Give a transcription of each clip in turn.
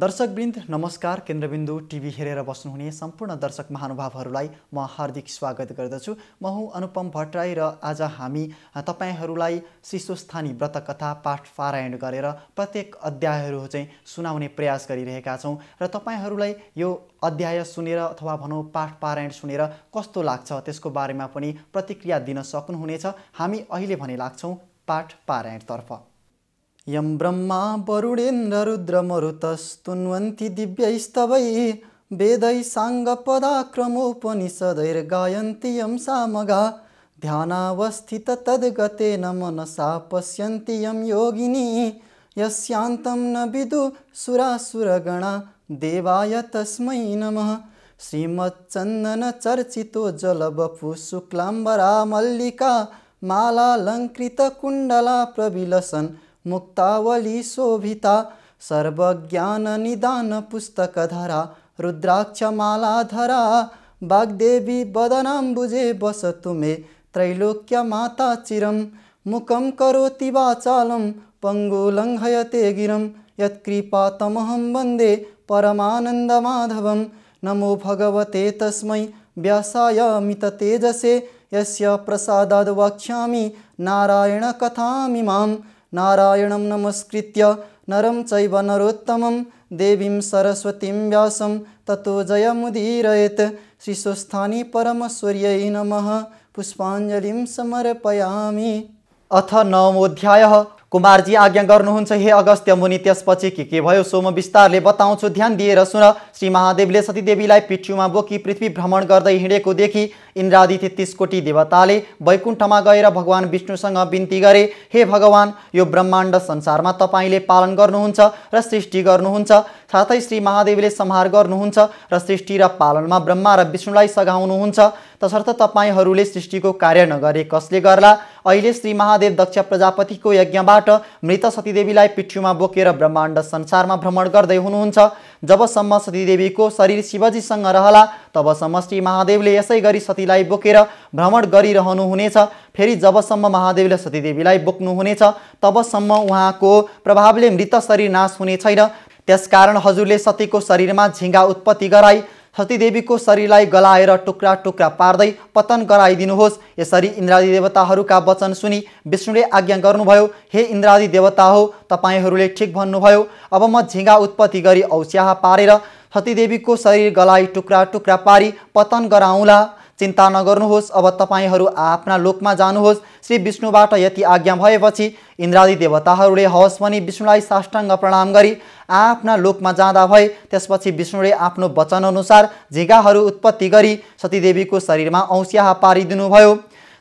दर्शकवृन्द नमस्कार केन्द्रबिन्दु टिभी हेरेर बस्नुहुने सम्पूर्ण दर्शक महानुभावहरूलाई म हार्दिक स्वागत गर्दछु म हुँ अनुपम भट्टराई र आज हामी तपाईँहरूलाई शिशुस्थानी व्रत कथा पाठ पारायण गरेर प्रत्येक अध्यायहरू चाहिँ सुनाउने प्रयास गरिरहेका छौँ र तपाईँहरूलाई यो अध्याय सुनेर अथवा भनौँ पाठ पारायण सुनेर कस्तो लाग्छ त्यसको बारेमा पनि प्रतिक्रिया दिन सक्नुहुनेछ हामी अहिले भने लाग्छौँ पाठ पारायणतर्फ यम ब्रह्मा रुद्र मरुतस्तुन्वन्ति दिव्यैस्तवै वेदै साङ्गपदाक्रमोपनिषदैर्गायन्ति यं सामगा तद्गतेन मनसा पश्यन्ति यं योगिनी यस्यान्तं न विदु सुरासुरगणा देवाय तस्मै नमः श्रीमच्चन्दनचर्चितो जलबपु शुक्लाम्बरा मल्लिका मालालङ्कृतकुण्डला प्रविलसन् मुक्तावली शोभिता सर्वज्ञाननिदानपुस्तकधरा रुद्राक्षमालाधरा वाग्देवी वदनाम्बुजे वसतु मे त्रैलोक्यमाता चिरं मुखं करोति वाचालं पङ्गुलङ्घयते गिरं यत्कृपातमहं वन्दे परमानन्दमाधवं नमो भगवते तस्मै व्यासायामिततेजसे यस्य नारायण कथा नारायणकथामिमां नारायणं नमस्कृत्य नरं चैव नरोत्तमं देवीं सरस्वतीं व्यासं ततो जयमुदीरयेत् श्रीस्वस्थानी परमश्वर्यै नमः पुष्पाञ्जलिं समर्पयामि अथ नवमोध्यायः कुमारजी आज्ञा गर्नुहुन्छ हे अगस्त्य मुनि त्यसपछि के के भयो सो म विस्तारले बताउँछु ध्यान दिएर सुन श्री महादेवले सतीदेवीलाई पिठ्युमा बोकी पृथ्वी भ्रमण गर्दै हिँडेको देखि इन्द्रादित्य कोटी देवताले वैकुण्ठमा गएर भगवान् विष्णुसँग बिन्ती गरे हे भगवान् यो ब्रह्माण्ड संसारमा तपाईँले पालन गर्नुहुन्छ र सृष्टि गर्नुहुन्छ साथै श्री महादेवले संहार गर्नुहुन्छ र सृष्टि र पालनमा ब्रह्मा र विष्णुलाई सघाउनुहुन्छ तसर्थ तपाईँहरूले सृष्टिको कार्य नगरे कसले गर्ला अहिले श्री महादेव दक्ष प्रजापतिको यज्ञबाट मृत सतीदेवीलाई पिठ्यूमा बोकेर ब्रह्माण्ड संसारमा भ्रमण गर्दै हुनुहुन्छ जबसम्म सतीदेवीको शरीर शिवजीसँग रहला तबसम्म श्री महादेवले यसै गरी सती सतीदेवीलाई बोकेर भ्रमण गरिरहनुहुनेछ फेरि जबसम्म महादेवले सतीदेवीलाई बोक्नुहुनेछ तबसम्म उहाँको प्रभावले मृत शरीर नाश हुने छैन त्यसकारण हजुरले सतीको शरीरमा झिङ्गा उत्पत्ति गराई सतीदेवीको शरीरलाई गलाएर टुक्रा टुक्रा पार्दै पतन गराइदिनुहोस् यसरी इन्द्रादी देवताहरूका वचन सुनि विष्णुले आज्ञा गर्नुभयो हे इन्द्रादी देवता हो तपाईँहरूले ठिक भन्नुभयो अब म झिङ्गा उत्पत्ति गरी औस्याहा पारेर सतीदेवीको शरीर गलाई टुक्रा टुक्रा पारी पतन गराउँला चिन्ता नगर्नुहोस् अब तपाईँहरू आफ्ना लोकमा जानुहोस् श्री विष्णुबाट यति आज्ञा भएपछि इन्द्रादी देवताहरूले हवस् भनी विष्णुलाई साष्टाङ्ग प्रणाम गरी आफ्ना लोकमा जाँदा भए त्यसपछि विष्णुले आफ्नो वचनअनुसार झिगाहरू उत्पत्ति गरी सतीदेवीको शरीरमा औँस्याहा पारिदिनुभयो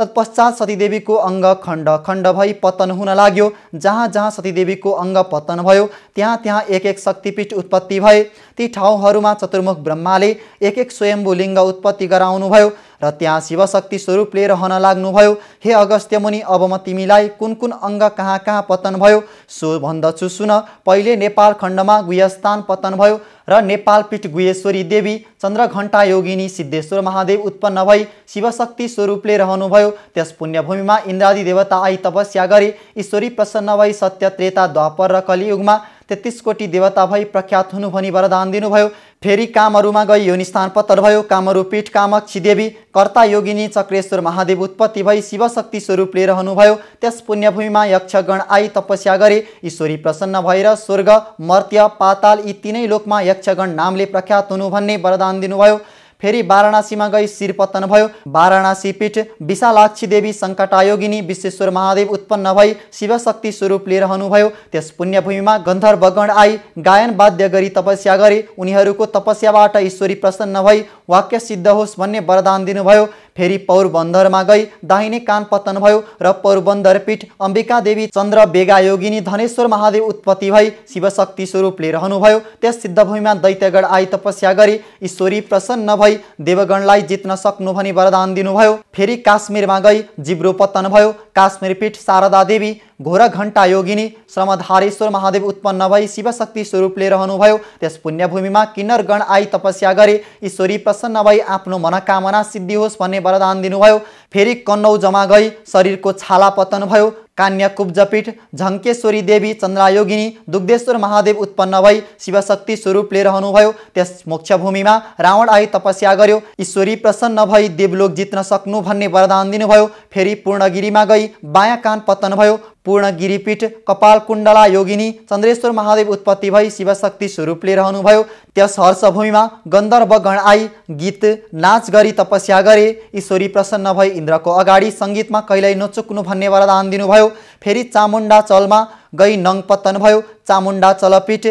तत्पश्चात सतीदेवीको अङ्ग खण्ड खण्ड भई पतन हुन लाग्यो जहाँ जहाँ सतीदेवीको अङ्ग पतन भयो त्यहाँ त्यहाँ एक एक शक्तिपीठ उत्पत्ति भए ती ठाउँहरूमा चतुर्मुख ब्रह्माले एक एक स्वयम्भू लिङ्ग उत्पत्ति गराउनुभयो र त्यहाँ शिवशक्ति स्वरूपले रहन लाग्नुभयो हे अगस्त्य मुनि अब म तिमीलाई कुन कुन अङ्ग कहाँ कहाँ पतन भयो सो भन्दछु सुन पहिले नेपाल खण्डमा गुह्यस्थान पतन भयो र नेपालपीठ गुहेश्वरी देवी चन्द्रघण्टा योगिनी सिद्धेश्वर महादेव उत्पन्न भई शिवशक्ति स्वरूपले रहनुभयो त्यस पुण्यभूमिमा इन्द्रादि देवता आई तपस्या गरे ईश्वरी प्रसन्न भई सत्य त्रेता द्वापर र कलियुगमा तेत्तिस कोटी देवता भई प्रख्यात हुनु भनी वरदान दिनुभयो फेरि कामहरूमा गई निस्थान पत्तर भयो कामहरू पीठ कामक छिदेवी कर्ता योगिनी चक्रेश्वर महादेव उत्पत्ति भई शिवशक्ति स्वरूपले रहनुभयो त्यस पुण्यभूमिमा यक्षगण आई तपस्या गरे ईश्वरी प्रसन्न भएर स्वर्ग मर्त्य पाताल यी तिनै लोकमा यक्षगण नामले प्रख्यात हुनु भन्ने वरदान दिनुभयो फेरि वाराणसीमा गई शिरपतन भयो वाराणसी पीठ विशालाक्षी देवी सङ्कटायोगिनी विश्वेश्वर महादेव उत्पन्न भई शिवशक्ति स्वरूप लिइरहनुभयो त्यस पुण्यभूमिमा गन्धर्वगण आई गायन वाद्य गरी तपस्या गरे उनीहरूको तपस्याबाट ईश्वरी प्रसन्न भई वाक्य सिद्ध होस् भन्ने वरदान दिनुभयो फेरि पौरबन्दरमा गई दाहिने कान पतन भयो र पौरबन्दर पीठ अम्बिका देवी चन्द्र बेगा योगिनी धनेश्वर महादेव उत्पत्ति भई शिवशक्ति स्वरूपले रहनुभयो त्यस सिद्धभूमिमा दैत्यगढ आई तपस्या गरी ईश्वरी प्रसन्न भई देवगणलाई जित्न सक्नु भनी वरदान दिनुभयो फेरि काश्मीरमा गई जिब्रो पत्तन भयो काश्मीर पीठ शारदा देवी घोर घण्टा योगिनी श्रमधारेश्वर महादेव उत्पन्न भई शिवशक्ति स्वरूपले रहनुभयो त्यस पुण्यभूमिमा किन्नरगण आई तपस्या गरे ईश्वरी प्रसन्न भई आफ्नो मनोकामना सिद्धि होस् भन्ने वरदान दिनुभयो फेरि कन्नौ जमा गई शरीरको छाला पतन भयो कान्या कुब्जपीठ झङ्केश्वरी देवी चन्द्रायोगिनी दुग्धेश्वर महादेव उत्पन्न भई शिवशक्ति स्वरूपले रहनुभयो त्यस मोक्षभूमिमा रावण आई तपस्या गर्यो ईश्वरी प्रसन्न भई देवलोक जित्न सक्नु भन्ने वरदान दिनुभयो फेरि पूर्णगिरीमा गई बायाँ कान पतन भयो पूर्ण गिरिपीठ कपाल कुण्डला योगिनी चन्द्रेश्वर महादेव उत्पत्ति भई शिवशक्ति स्वरूपले रहनुभयो त्यस हर्षभूमिमा गन्धर्व गण आई गीत नाच गरी तपस्या गरे ईश्वरी प्रसन्न भई इन्द्रको अगाडि सङ्गीतमा कहिल्यै नचुक्नु भन्ने वरदान दिनुभयो फेरि चामुण्डा चलमा गई नङ पतन भयो चामुण्डा चलपीठ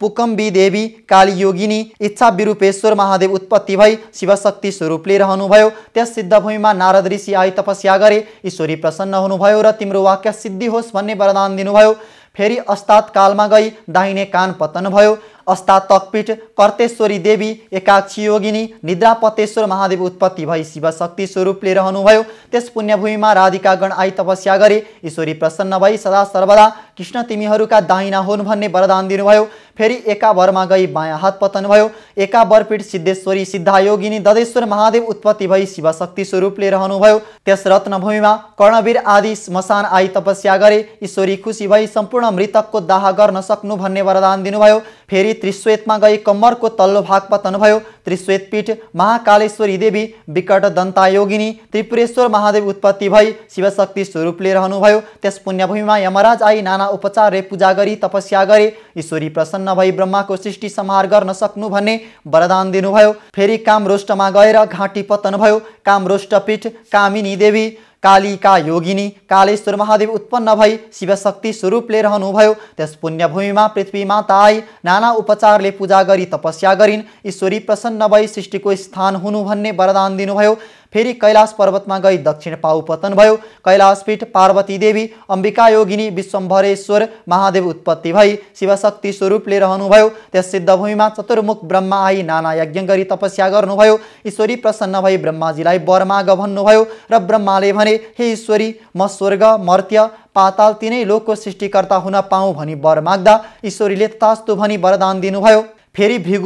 पुकम्बी देवी काली योगिनी इच्छा विरूपेश्वर महादेव उत्पत्ति भई शिवशक्ति स्वरूपले रहनुभयो त्यस सिद्धभूमिमा नारद ऋषि आई तपस्या गरे ईश्वरी प्रसन्न हुनुभयो र तिम्रो वाक्य सिद्धि होस् भन्ने वरदान दिनुभयो फेरि कालमा गई दाहिने कान पतन भयो अस्तात तकपीठ कर्तेश्वरी देवी एकाक्षी योगिनी निद्रापतेश्वर महादेव उत्पत्ति भई शिवशक्ति स्वरूपले रहनुभयो त्यस पुण्यभूमिमा गण आई तपस्या गरे ईश्वरी प्रसन्न भई सदा सर्वदा कृष्ण तिमीहरूका दाहिना हुन् भन्ने वरदान दिनुभयो फेरि एकाभरमा गई बायाँ हात पतन भयो एकावरपीठ सिद्धेश्वरी सिद्धायोगिनी दधेश्वर महादेव उत्पत्ति भई शिवशक्ति स्वरूपले रहनुभयो त्यस रत्नभूमिमा कर्णवीर आदि मसान आई तपस्या गरे ईश्वरी खुसी भई सम्पूर्ण मृतकको दाह गर्न सक्नु भन्ने वरदान दिनुभयो फेरि त्रिश्वेतमा गई कम्मरको तल्लो भाग पतन भयो त्रिश्वेतपीठ महाकालेश्वरी देवी विकट दन्तायोगिनी त्रिपुरेश्वर महादेव उत्पत्ति भई शिवशक्ति स्वरूपले रहनुभयो त्यस पुण्यभूमिमा यमराज आई नाना उपचारले पूजा गरी तपस्या गरे ईश्वरी प्रसन्न नभई ब्रह्माको सृष्टि संहार गर्न सक्नु भन्ने वरदान दिनुभयो फेरि कामरोष्टमा गएर घाँटी पतन भयो कामरोष्टपीठ कामिनी देवी कालीका योगिनी कालेश्वर महादेव उत्पन्न भई शिवशक्ति स्वरूपले रहनुभयो त्यस पुण्यभूमिमा पृथ्वी माता आई नाना उपचारले पूजा गरी तपस्या गरिन् ईश्वरी प्रसन्न भई सृष्टिको स्थान हुनु भन्ने वरदान दिनुभयो फेरि कैलाश पर्वतमा गई दक्षिण पाउपतन भयो कैलाशपीठ पार्वती देवी अम्बिका योगिनी विश्वम्भरेश्वर महादेव उत्पत्ति भई शिवशक्ति स्वरूपले रहनुभयो त्यस सिद्धभूमिमा चतुर्मुख ब्रह्मा आई नाना यज्ञ गरी तपस्या गर्नुभयो ईश्वरी प्रसन्न भई ब्रह्माजीलाई वरमाग भन्नुभयो र ब्रह्माले भने हे ईश्वरी म स्वर्ग मर्त्य पाताल तिनै लोकको सृष्टिकर्ता हुन पाऊँ भनी वर माग्दा ईश्वरीले तास्तु भनी वरदान दिनुभयो फेरि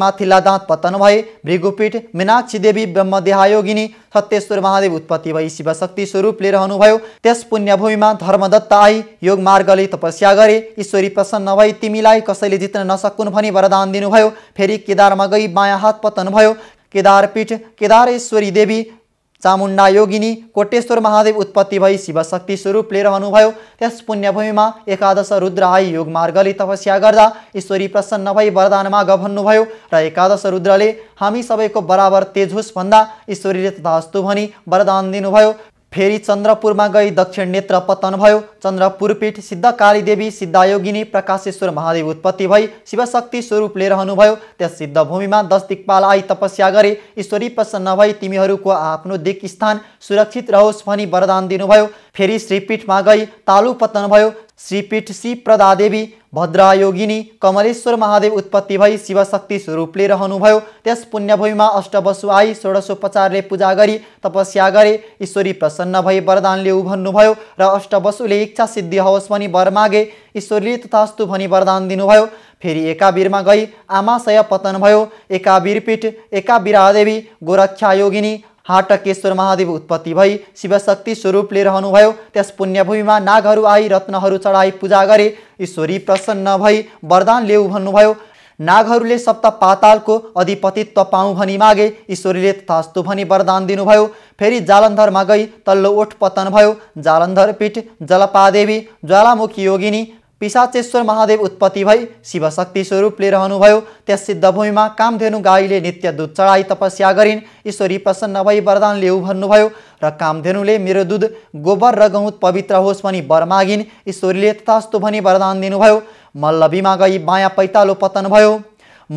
माथिल्ला दाँत पतन भए भृगुपीठ मीनाक्षी देवी ब्रह्मदेहायोगिनी सत्यश्वर महादेव उत्पत्ति भई शिवशक्ति स्वरूपले रहनुभयो त्यस पुण्यभूमिमा धर्मदत्त आई योग मार्गले तपस्या गरे ईश्वरी प्रसन्न भई तिमीलाई कसैले जित्न नसकुन् भनी वरदान दिनुभयो फेरि केदारमा गई माया हात पतन भयो केदारपीठ केदारेश्वरी देवी चामुण्डा योगिनी कोटेश्वर महादेव उत्पत्ति भई शिवशक्ति स्वरूपले रहनुभयो आउनुभयो त्यस पुण्यभूमिमा एकादश रुद्र आई योगमार्गले तपस्या गर्दा ईश्वरी प्रसन्न भई वरदान माग भन्नुभयो र एकादश रुद्रले हामी सबैको बराबर तेजोस् भन्दा ईश्वरीले तथास्तु भनी वरदान दिनुभयो फेरि चन्द्रपुरमा गई दक्षिण नेत्र पतन भयो चन्द्रपुरपीठ कालीदेवी सिद्धायोगिनी प्रकाशेश्वर महादेव उत्पत्ति भई शिवशक्ति स्वरूपले रहनुभयो त्यस सिद्धभूमिमा दस दिक्पाल आई तपस्या गरे ईश्वरी प्रसन्न भई तिमीहरूको आफ्नो स्थान सुरक्षित रहोस् भनी वरदान दिनुभयो फेरि श्रीपीठमा गई तालु पतन भयो श्रीपीठ श्रीपीठसी प्रदादेवी भद्रायोगिनी कमलेश्वर महादेव उत्पत्ति भई शिवशक्ति स्वरूपले रहनुभयो त्यस पुण्यभूमिमा अष्टवसु आई षोडशोपचारले पूजा गरी तपस्या गरे ईश्वरी प्रसन्न भई वरदानले ऊ भन्नुभयो र अष्टवसुले इच्छा सिद्धि होस् भनी वर मागे ईश्वरले तथास्तु भनी वरदान दिनुभयो फेरि एकाबीरमा गई आमाशय पतन भयो एकावीरपीठ एकावीरादेवी गोरक्षायोगिनी हाटकेश्वर महादेव उत्पत्ति भई शिवशक्ति स्वरूपले रहनुभयो त्यस पुण्यभूमिमा नागहरू आई रत्नहरू चढाई पूजा गरे ईश्वरी प्रसन्न भई वरदान भन्नु भन्नुभयो नागहरूले सप्त पातालको अधिपतित्व पाऊँ भनी मागे ईश्वरीले तथास्तु भनी वरदान दिनुभयो फेरि जालन्धरमा गई तल्लो ओठ पतन भयो जालन्धर पीठ जलपादेवी ज्वालामुखी योगिनी पिसाचेश्वर महादेव उत्पत्ति भई शिवशक्ति स्वरूपले रहनुभयो त्यस सिद्धभूमिमा कामधेनु गाईले नित्य दुध चढाई तपस्या गरिन् ईश्वरी प्रसन्न भई वरदान ल्याऊ भन्नुभयो र कामधेनुले मेरो दुध गोबर र गहुँत पवित्र होस् भनी वर मागिन् ईश्वरीले तथास्तु भनी वरदान दिनुभयो मल्लबीमा गई बायाँ पैतालो पतन भयो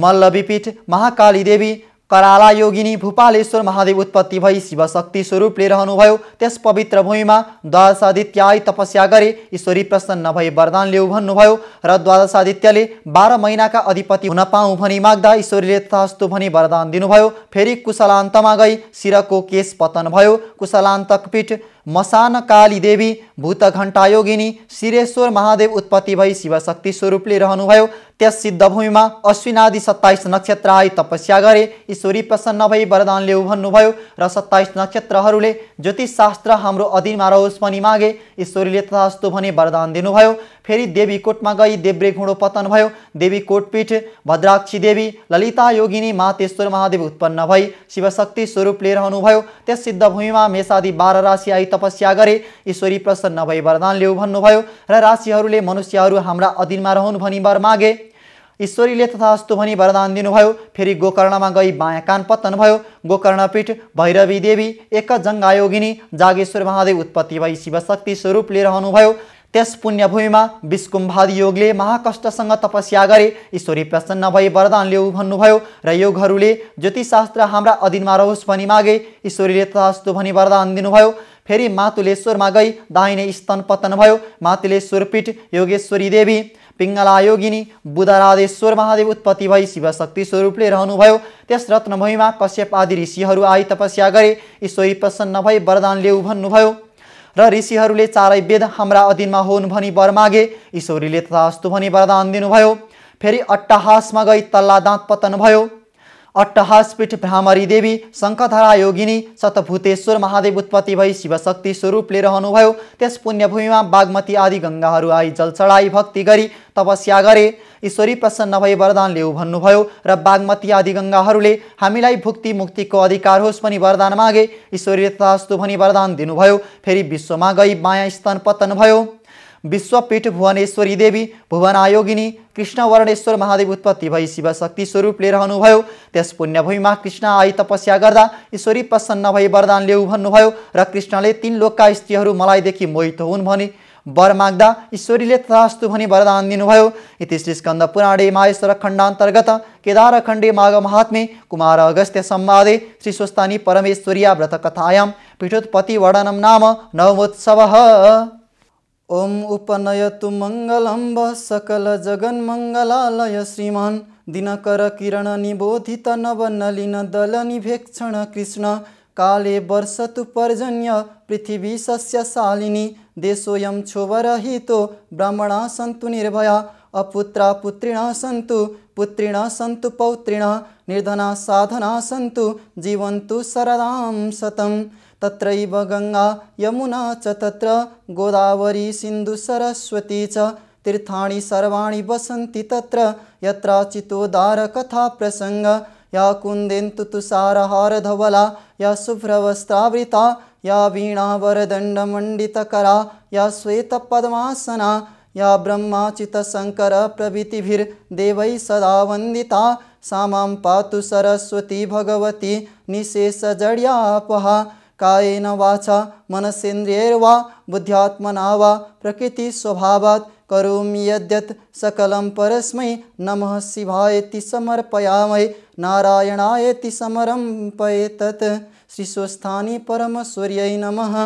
मल्लबीपीठ महाकाली देवी कराला योगिनी भूपालेश्वर महादेव उत्पत्ति भई शिवशक्ति स्वरूपले रहनुभयो त्यस पवित्र भूमिमा द्वादशादित्याई तपस्या गरे ईश्वरी प्रसन्न भई वरदान ल्याउ भन्नुभयो र द्वादशादित्यले बाह्र महिनाका अधिपति हुन पाऊँ भनी माग्दा ईश्वरीले तथास्तु भनी वरदान दिनुभयो फेरि कुशलान्तमा गई शिरको केश पतन भयो पीठ मसान काली कालीदेवी भूतघण्टायोगिनी शिरेश्वर महादेव उत्पत्ति भई शिवशक्ति स्वरूपले रहनुभयो त्यस सिद्धभूमिमा अश्विनादि सत्ताइस नक्षत्र आई तपस्या गरे ईश्वरी प्रसन्न भई वरदान ल्याउ भन्नुभयो र सत्ताइस नक्षत्रहरूले ज्योतिषशास्त्र हाम्रो अधीनमा रहोस् पनि मागे ईश्वरीले तथास्तु भने वरदान दिनुभयो फेरि देवीकोटमा गई देव्रे घुँडो पतन भयो देवीकोटपीठ भद्राक्षी देवी ललिता योगिनी मातेश्वर महादेव उत्पन्न भई शिवशक्ति स्वरूपले रहनुभयो त्यस सिद्धभूमिमा मेषादि बाह्र राशि आई तपस्या गरे ईश्वरी प्रसन्न भई वरदान ल्याऊ भन्नुभयो र राशिहरूले मनुष्यहरू हाम्रा अधीनमा रहन् भनी वर मागे ईश्वरीले तथा भनी वरदान दिनुभयो फेरि गोकर्णमा गई बायाँ कान पतन भयो गोकर्णपीठ भैरवी देवी एक जङ्गायोगिनी जागेश्वर महादेव उत्पत्ति भई शिवशक्ति स्वरूपले रहनुभयो त्यस पुण्यभूमिमा विष्कुम्भादि योगले महाकष्टसँग तपस्या गरे ईश्वरी प्रसन्न भई वरदान लिऊ भन्नुभयो र योगहरूले ज्योतिषशास्त्र हाम्रा अधीनमा रहोस् भनी मागे ईश्वरीले तथास्तु भनी वरदान दिनुभयो फेरि मातुलेश्वरमा गई दाहिने स्तन पतन भयो मातुलेश्वर पीठ योगेश्वरी देवी पिङ्गला योगिनी बुधराधेश्वर महादेव उत्पत्ति भई शिवशक्ति स्वरूपले रहनुभयो त्यस रत्नभूमिमा कश्यप आदि ऋषिहरू आई तपस्या गरे ईश्वरी प्रसन्न भई वरदान ल्याउ भन्नुभयो र ऋषिहरूले चारै वेद हाम्रा अधीनमा हुन् भनी वर मागे ईश्वरीले तथास्तु भनी वरदान दिनुभयो फेरि अट्टाहासमा गई तल्ला दाँत पतन भयो अट्टहासपीठ भ्रामरी देवी शङ्खधरा योगिनी शतभूतेश्वर महादेव उत्पत्ति भई शिवशक्ति स्वरूपले रहनुभयो त्यस पुण्यभूमिमा बागमती आदि गङ्गाहरू आई जल चढाई भक्ति गरी तपस्या गरे ईश्वरी प्रसन्न भई वरदान ल्याऊ भन्नुभयो र बागमती आदि गङ्गाहरूले हामीलाई भुक्ति मुक्तिको अधिकार होस् पनि वरदान मागे ईश्वरी तथास्तु भनी वरदान दिनुभयो फेरि विश्वमा गई माया स्थान पतन भयो विश्वपीठ भुवनेश्वरी देवी भुवन आयोगिनी कृष्णवर्णेश्वर महादेव उत्पत्ति भई शिव शिवशक्ति स्वरूपले रहनुभयो त्यस पुण्यभूमिमा कृष्ण आई तपस्या गर्दा ईश्वरी प्रसन्न भई वरदान ल्याऊ भन्नुभयो र कृष्णले तीन लोकका स्त्रीहरू मलाईदेखि मोहित हुन् भने वर माग्दा ईश्वरीले तथास्तु भनी वरदान दिनुभयो इति श्री स्कन्द पुराणे माहेश्वर खण्डान्तर्गत अन्तर्गत केदारखण्डे माघ महात्मे कुमार अगस्त्य सम्वादे श्री स्वस्तानी परमेश्वरीया व्रतकथायां पीठोत्पत्तिवर्णनं नाम नवमोत्सवः ओम उपनयतु मङ्गलम्ब सकलजगन्मङ्गलालय श्रीमान् दिनकरकिरणनिबोधित नवनलिनदलनिभेक्षण कृष्ण काले वर्ष वर्षतु पर्जन्य पृथिवी सस्यशालिनी देशोऽयं क्षोभरहितो ब्राह्मणाः सन्तु निर्भया अपुत्रा पुत्रिणः सन्तु पुत्रिणः सन्तु पौत्रिणः निर्धना साधना सन्तु जीवन्तु शरदां शतम् तत्रैव गङ्गा यमुना च तत्र गोदावरी सिन्धुसरस्वती च तीर्थाणि सर्वाणि वसन्ति तत्र यत्राचितोदारकथाप्रसङ्ग या कुन्देन्तु तुषारहारधवला या शुभ्रवस्त्रावृता या वीणा वरदण्डमण्डितकरा या श्वेतपद्मासना या ब्रह्मा सदा वन्दिता सा मां पातु सरस्वती भगवती निशेषजड्यापहा कायेन वाचा मनसेन्द्रियैर्वा बुद्ध्यात्मना वा प्रकृतिस्वभावात् करोमि यद्यत् सकलं परस्मै नमः शिवायति समर्पयामहे नारायणायति समर्पयेतत् श्रीस्वस्थानि परमसूर्यै नमः